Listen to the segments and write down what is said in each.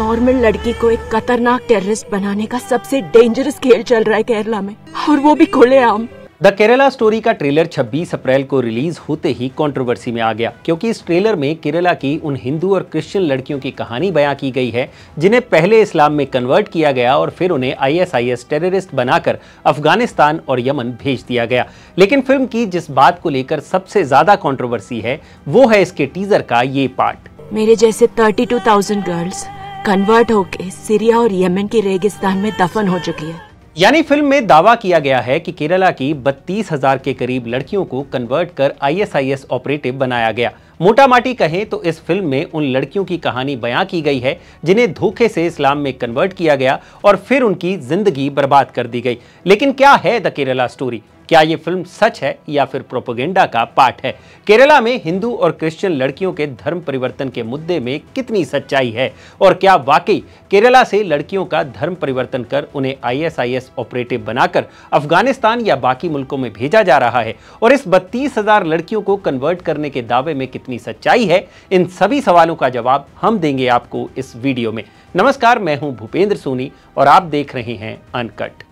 normal लड़की को एक खतरनाक टेररिस्ट बनाने का सबसे डेंजरस खेल चल रहा है केरला में और वो भी खुलेआम द केरला स्टोरी का ट्रेलर 26 अप्रैल को रिलीज होते ही कंट्रोवर्सी में आ गया क्योंकि इस ट्रेलर में केरला की उन हिंदू और क्रिश्चियन लड़कियों की कहानी बयां की गई है जिन्हें पहले इस्लाम में कन्वर्ट किया गया और फिर उन्हें आईएसआईएस टेररिस्ट बनाकर अफगानिस्तान और यमन भेज दिया गया लेकिन फिल्म की जिस बात को लेकर सबसे ज्यादा कॉन्ट्रोवर्सी है वो है इसके टीजर का ये पार्ट मेरे जैसे थर्टी गर्ल्स कन्वर्ट होके सीरिया और यमन के रेगिस्तान में दफन हो चुकी है यानी फिल्म में दावा किया गया है कि केरला की बत्तीस हजार के करीब लड़कियों को कन्वर्ट कर आईएसआईएस ऑपरेटिव बनाया गया मोटा माटी कहें तो इस फिल्म में उन लड़कियों की कहानी बयां की गई है जिन्हें धोखे से इस्लाम में कन्वर्ट किया गया और फिर उनकी जिंदगी बर्बाद कर दी गई लेकिन क्या है द केरला स्टोरी क्या ये फिल्म सच है या फिर प्रोपोगेंडा का पार्ट है केरला में हिंदू और क्रिश्चियन लड़कियों के धर्म परिवर्तन के मुद्दे में कितनी सच्चाई है और क्या वाकई केरला से लड़कियों का धर्म परिवर्तन कर उन्हें आईएसआईएस ऑपरेटिव बनाकर अफगानिस्तान या बाकी मुल्कों में भेजा जा रहा है और इस बत्तीस हजार लड़कियों को कन्वर्ट करने के दावे में कितनी सच्चाई है इन सभी सवालों का जवाब हम देंगे आपको इस वीडियो में नमस्कार मैं हूं भूपेंद्र सोनी और आप देख रहे हैं अनकट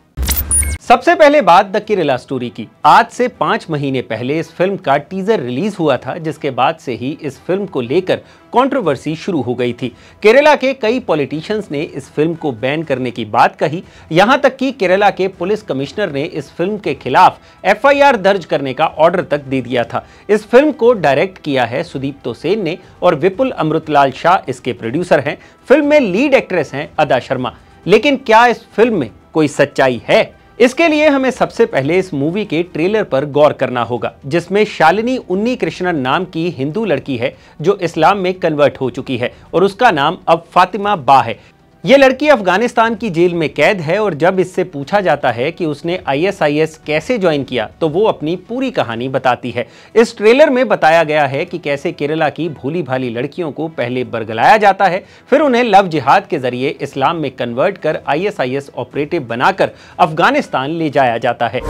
सबसे पहले बात द केरला स्टोरी की आज से पाँच महीने पहले इस फिल्म का टीजर रिलीज हुआ था जिसके बाद से ही इस फिल्म को लेकर कंट्रोवर्सी शुरू हो गई थी केरला के कई पॉलिटिशियंस ने इस फिल्म को बैन करने की बात कही यहां तक कि केरला के पुलिस कमिश्नर ने इस फिल्म के खिलाफ एफआईआर दर्ज करने का ऑर्डर तक दे दिया था इस फिल्म को डायरेक्ट किया है सुदीप तोसेन ने और विपुल अमृतलाल शाह इसके प्रोड्यूसर हैं फिल्म में लीड एक्ट्रेस हैं अदा शर्मा लेकिन क्या इस फिल्म में कोई सच्चाई है इसके लिए हमें सबसे पहले इस मूवी के ट्रेलर पर गौर करना होगा जिसमें शालिनी उन्नी कृष्णन नाम की हिंदू लड़की है जो इस्लाम में कन्वर्ट हो चुकी है और उसका नाम अब फातिमा बा है ये लड़की अफगानिस्तान की जेल में कैद है और जब इससे पूछा जाता है कि उसने आईएसआईएस कैसे ज्वाइन किया तो वो अपनी पूरी कहानी बताती है इस ट्रेलर में बताया गया है कि कैसे केरला की भोली भाली लड़कियों को पहले बरगलाया जाता है फिर उन्हें लव जिहाद के जरिए इस्लाम में कन्वर्ट कर आईएसआईएस ऑपरेटिव बनाकर अफगानिस्तान ले जाया जाता है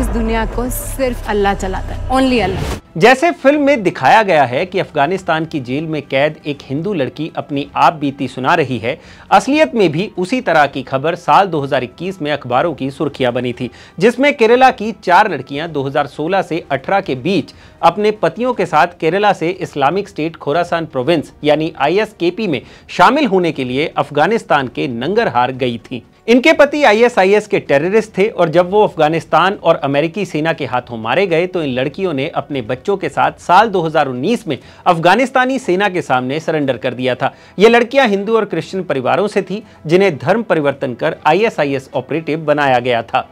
इस दुनिया को सिर्फ अल्लाह चलाता है ओनली अल्लाह जैसे फिल्म में दिखाया गया है कि अफगानिस्तान की जेल में कैद एक हिंदू लड़की अपनी आप बीती सुना रही है असलियत में भी उसी तरह की खबर साल 2021 में अखबारों की सुर्खियां बनी थी जिसमें केरला की चार लड़कियां 2016 से 18 के बीच अपने पतियों के साथ केरला से इस्लामिक स्टेट खोरासान प्रोविंस यानी आई में शामिल होने के लिए अफगानिस्तान के नंगरहार गई थी इनके पति आईएसआईएस के टेररिस्ट थे और जब वो अफगानिस्तान और अमेरिकी सेना के हाथों मारे गए तो इन लड़कियों ने अपने बच्चों के साथ साल 2019 में अफगानिस्तानी सेना के सामने सरेंडर कर दिया था ये लड़कियां हिंदू और क्रिश्चियन परिवारों से थी जिन्हें धर्म परिवर्तन कर आईएसआईएस ऑपरेटिव बनाया गया था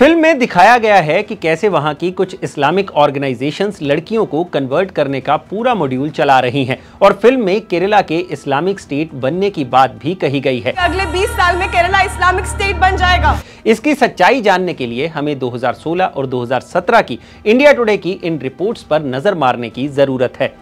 फिल्म में दिखाया गया है कि कैसे वहाँ की कुछ इस्लामिक ऑर्गेनाइजेशंस लड़कियों को कन्वर्ट करने का पूरा मॉड्यूल चला रही हैं और फिल्म में केरला के इस्लामिक स्टेट बनने की बात भी कही गई है अगले 20 साल में केरला इस्लामिक स्टेट बन जाएगा इसकी सच्चाई जानने के लिए हमें 2016 और 2017 की इंडिया टुडे की इन रिपोर्ट्स पर नजर मारने की जरूरत है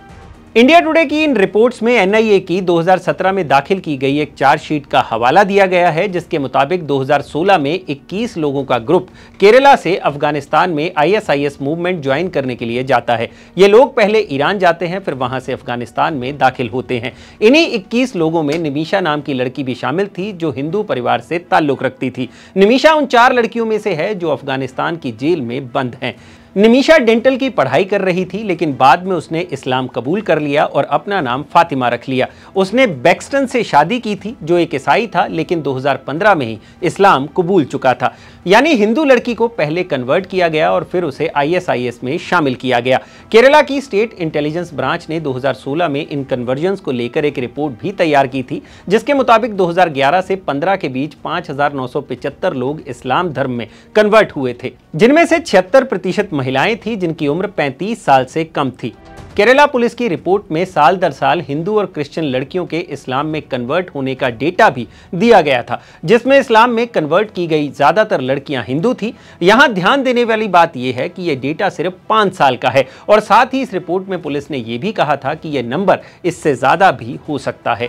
इंडिया टुडे की इन रिपोर्ट्स में एनआईए की 2017 में दाखिल की गई एक चार्जशीट का हवाला दिया गया है जिसके मुताबिक 2016 में 21 लोगों का ग्रुप केरला से अफगानिस्तान में आईएसआईएस मूवमेंट ज्वाइन करने के लिए जाता है ये लोग पहले ईरान जाते हैं फिर वहां से अफगानिस्तान में दाखिल होते हैं इन्हीं इक्कीस लोगों में निमिशा नाम की लड़की भी शामिल थी जो हिंदू परिवार से ताल्लुक रखती थी निमिशा उन चार लड़कियों में से है जो अफगानिस्तान की जेल में बंद हैं निमिषा डेंटल की पढ़ाई कर रही थी लेकिन बाद में उसने इस्लाम कबूल कर लिया और अपना नाम फातिमा रख लिया उसने बैक्सटन से शादी की थी जो एक ईसाई था लेकिन 2015 में ही इस्लाम कबूल चुका था यानी हिंदू लड़की को पहले कन्वर्ट किया गया और फिर उसे आईएसआईएस में शामिल किया गया केरला की स्टेट इंटेलिजेंस ब्रांच ने 2016 में इन कन्वर्जन को लेकर एक रिपोर्ट भी तैयार की थी जिसके मुताबिक 2011 से 15 के बीच 5,975 लोग इस्लाम धर्म में कन्वर्ट हुए थे जिनमें से छिहत्तर प्रतिशत महिलाएं थी जिनकी उम्र 35 साल से कम थी केरला पुलिस की रिपोर्ट में साल दर साल हिंदू और क्रिश्चियन लड़कियों के इस्लाम में कन्वर्ट होने का डेटा भी दिया गया था जिसमें इस्लाम में कन्वर्ट की गई ज़्यादातर लड़कियां हिंदू थी यहां ध्यान देने वाली बात यह है कि यह डेटा सिर्फ पांच साल का है और साथ ही इस रिपोर्ट में पुलिस ने यह भी कहा था कि यह नंबर इससे ज़्यादा भी हो सकता है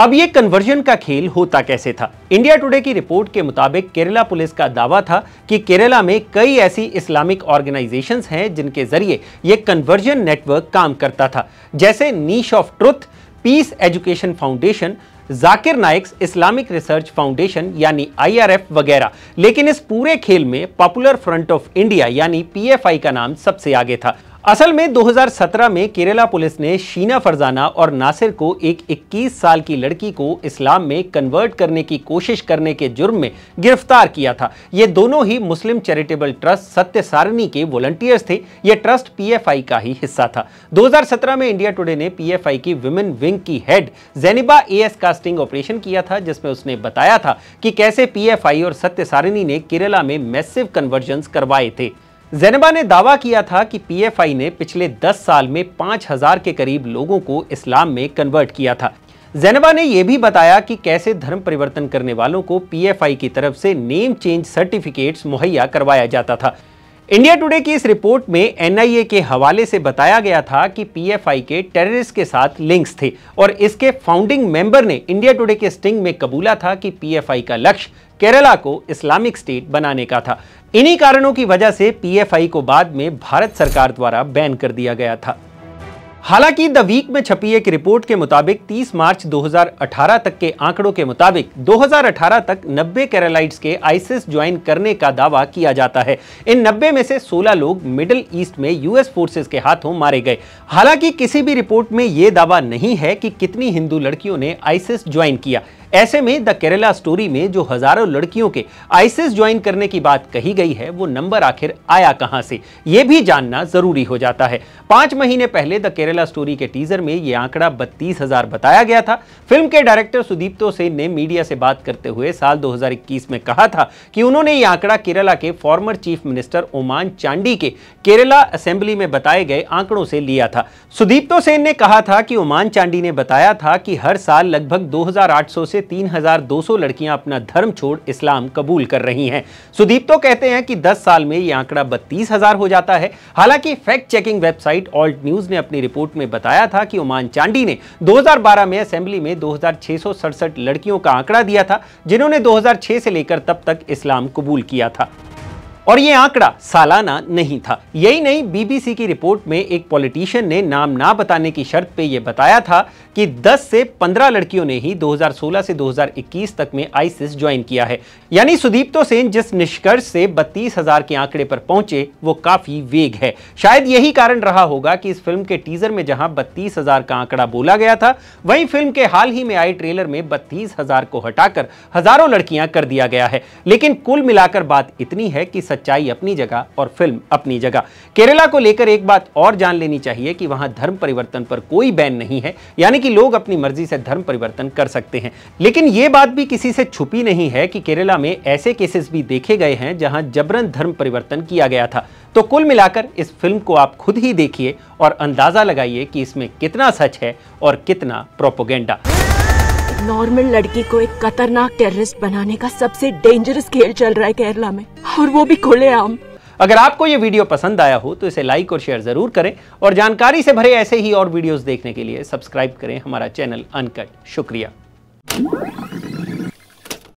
अब ये कन्वर्जन का खेल होता कैसे था इंडिया टुडे की रिपोर्ट के मुताबिक केरला पुलिस का दावा था कि केरला में कई ऐसी इस्लामिक ऑर्गेनाइजेशंस हैं जिनके जरिए ये कन्वर्जन नेटवर्क काम करता था जैसे Niche of Truth Peace Education Foundation Zakir Naik's Islamic Research Foundation यानी आईआरएफ वगैरह लेकिन इस पूरे खेल में पॉपुलर फ्रंट ऑफ इंडिया यानी पीएफआई का नाम सबसे आगे था असल में 2017 में केरला पुलिस ने शीना फरजाना और नासिर को एक 21 साल की लड़की को इस्लाम में कन्वर्ट करने की कोशिश करने के जुर्म में गिरफ्तार किया था ये दोनों ही मुस्लिम चैरिटेबल ट्रस्ट सत्य सारणी के वॉलंटियर्स थे ये ट्रस्ट पीएफआई का ही हिस्सा था 2017 में इंडिया टुडे ने पीएफआई की वुमेन विंग की हेड जेनिबा ए कास्टिंग ऑपरेशन किया था जिसमें उसने बताया था कि कैसे पी और सत्य सारिणी ने केरला में मैसिव कन्वर्जन करवाए थे जेनेबा ने दावा किया था कि पीएफआई ने पिछले 10 साल में 5000 के करीब लोगों को इस्लाम में कन्वर्ट किया था जेनेबा ने यह भी बताया कि कैसे धर्म परिवर्तन करने वालों को पीएफआई की तरफ से नेम चेंज सर्टिफिकेट्स मुहैया करवाया जाता था इंडिया टुडे की इस रिपोर्ट में एनआईए के हवाले से बताया गया था कि पीएफआई के टेररिस्ट के साथ लिंक्स थे और इसके फाउंडिंग मेंबर ने इंडिया टुडे के स्टिंग में कबूला था कि पीएफआई का लक्ष्य केरला को इस्लामिक स्टेट बनाने का था इन्हीं कारणों की वजह से पीएफआई को बाद में भारत सरकार द्वारा बैन कर दिया गया था हालांकि द वीक में छपी एक रिपोर्ट के मुताबिक 30 मार्च 2018 तक के आंकड़ों के मुताबिक 2018 तक 90 केरलाइट्स के आइसिस ज्वाइन करने का दावा किया जाता है इन 90 में से 16 लोग मिडिल ईस्ट में यूएस फोर्सेस के हाथों मारे गए हालांकि किसी भी रिपोर्ट में ये दावा नहीं है कि कितनी हिंदू लड़कियों ने आइसिस ज्वाइन किया ऐसे में द केरला स्टोरी में जो हजारों लड़कियों के आईसिस ज्वाइन करने की बात कही गई है वो नंबर आखिर आया कहां से ये भी जानना जरूरी हो जाता है पांच महीने पहले द केरला स्टोरी के टीजर में ये आंकड़ा बत्तीस हजार बताया गया था फिल्म के डायरेक्टर सुदीप्तो सेन ने मीडिया से बात करते हुए साल दो में कहा था कि उन्होंने ये आंकड़ा केरला के former chief minister Oommen Chandy के केरला असेंबली में बताए गए आंकड़ों से लिया था सुदीप्तो सेन ने कहा था कि ओमान चांडी ने बताया था कि हर साल लगभग दो से से 3,200 लड़कियां अपना धर्म छोड़ इस्लाम कबूल कर रही हैं सुदीप तो कहते हैं कि 10 साल में ये आंकड़ा बत्तीस हजार हो जाता है हालांकि fact checking website Alt News ने अपनी रिपोर्ट में बताया था कि ओमान चांडी ने दो में असेंबली में दो लड़कियों का आंकड़ा दिया था जिन्होंने दो से लेकर तब तक इस्लाम कबूल किया था और ये आंकड़ा सालाना नहीं था यही नहीं बीबीसी की रिपोर्ट में एक पॉलिटिशियन ने नाम ना बताने की शर्त पे ये बताया था कि 10 से 15 लड़कियों ने ही 2016 से 2021 तक में आईसिस ज्वाइन किया है यानी सुदीप्तो सेन जिस निष्कर्ष से बत्तीस हजार के आंकड़े पर पहुंचे वो काफी वेग है शायद यही कारण रहा होगा कि इस फिल्म के टीजर में जहां बत्तीस हजार का आंकड़ा बोला गया था वहीं फिल्म के हाल ही में आई ट्रेलर में बत्तीस हजार को हटाकर हजारों लड़कियां कर दिया गया है लेकिन कुल मिलाकर बात इतनी है कि सच्चाई अपनी जगह और फिल्म अपनी जगह केरला को लेकर एक बात और जान लेनी चाहिए कि वहां धर्म परिवर्तन पर कोई बैन नहीं है यानी कि लोग अपनी मर्जी से धर्म परिवर्तन कर सकते हैं लेकिन ये बात भी किसी से छुपी नहीं है कि केरला में ऐसे केसेस भी देखे गए हैं जहां जबरन धर्म परिवर्तन किया गया था तो कुल मिलाकर इस फिल्म को आप खुद ही देखिए और अंदाजा लगाइए कि इसमें कितना सच है और कितना प्रोपोगेंडा नॉर्मल लड़की को एक खतरनाक टेररिस्ट बनाने का सबसे डेंजरस खेल चल रहा है केरला में और वो भी खुलेआम अगर आपको ये वीडियो पसंद आया हो तो इसे लाइक और शेयर जरूर करें और जानकारी से भरे ऐसे ही और वीडियोस देखने के लिए सब्सक्राइब करें हमारा चैनल अनकट शुक्रिया